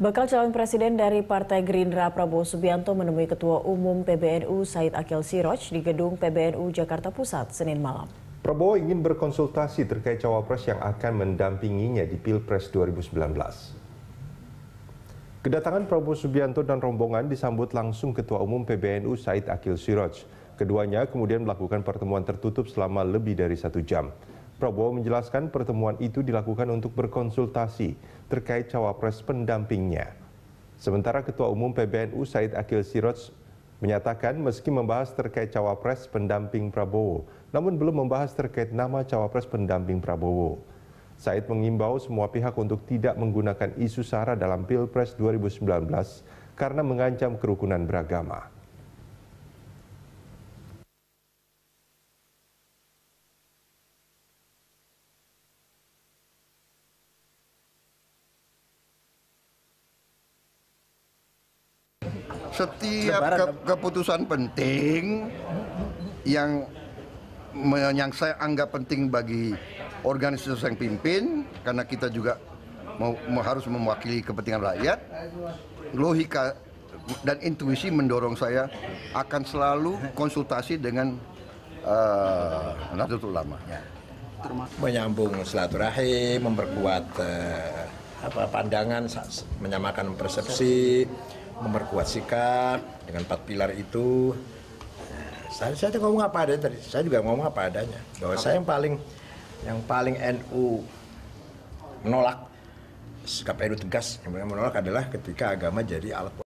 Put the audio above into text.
Bakal calon presiden dari Partai Gerindra Prabowo Subianto menemui Ketua Umum PBNU Said Akil Siroj di gedung PBNU Jakarta Pusat Senin malam. Prabowo ingin berkonsultasi terkait cawapres yang akan mendampinginya di Pilpres 2019. Kedatangan Prabowo Subianto dan rombongan disambut langsung Ketua Umum PBNU Said Akil Siroj. Keduanya kemudian melakukan pertemuan tertutup selama lebih dari satu jam. Prabowo menjelaskan pertemuan itu dilakukan untuk berkonsultasi terkait cawapres pendampingnya. Sementara Ketua Umum PBNU Said Akil Siroj menyatakan meski membahas terkait cawapres pendamping Prabowo, namun belum membahas terkait nama cawapres pendamping Prabowo. Said mengimbau semua pihak untuk tidak menggunakan isu sara dalam Pilpres 2019 karena mengancam kerukunan beragama. setiap ke, keputusan penting yang yang saya anggap penting bagi organisasi yang pimpin karena kita juga mau, mau harus mewakili kepentingan rakyat logika dan intuisi mendorong saya akan selalu konsultasi dengan uh, Nahdlatul Ulama ya. menyambung silaturahim memperkuat uh, apa pandangan menyamakan persepsi memperkuat sikap dengan empat pilar itu nah, saya, saya ngomong apa adanya tadi saya juga ngomong apa adanya bahwa saya yang paling yang paling NU menolak sikap NU tegas yang menolak adalah ketika agama jadi alat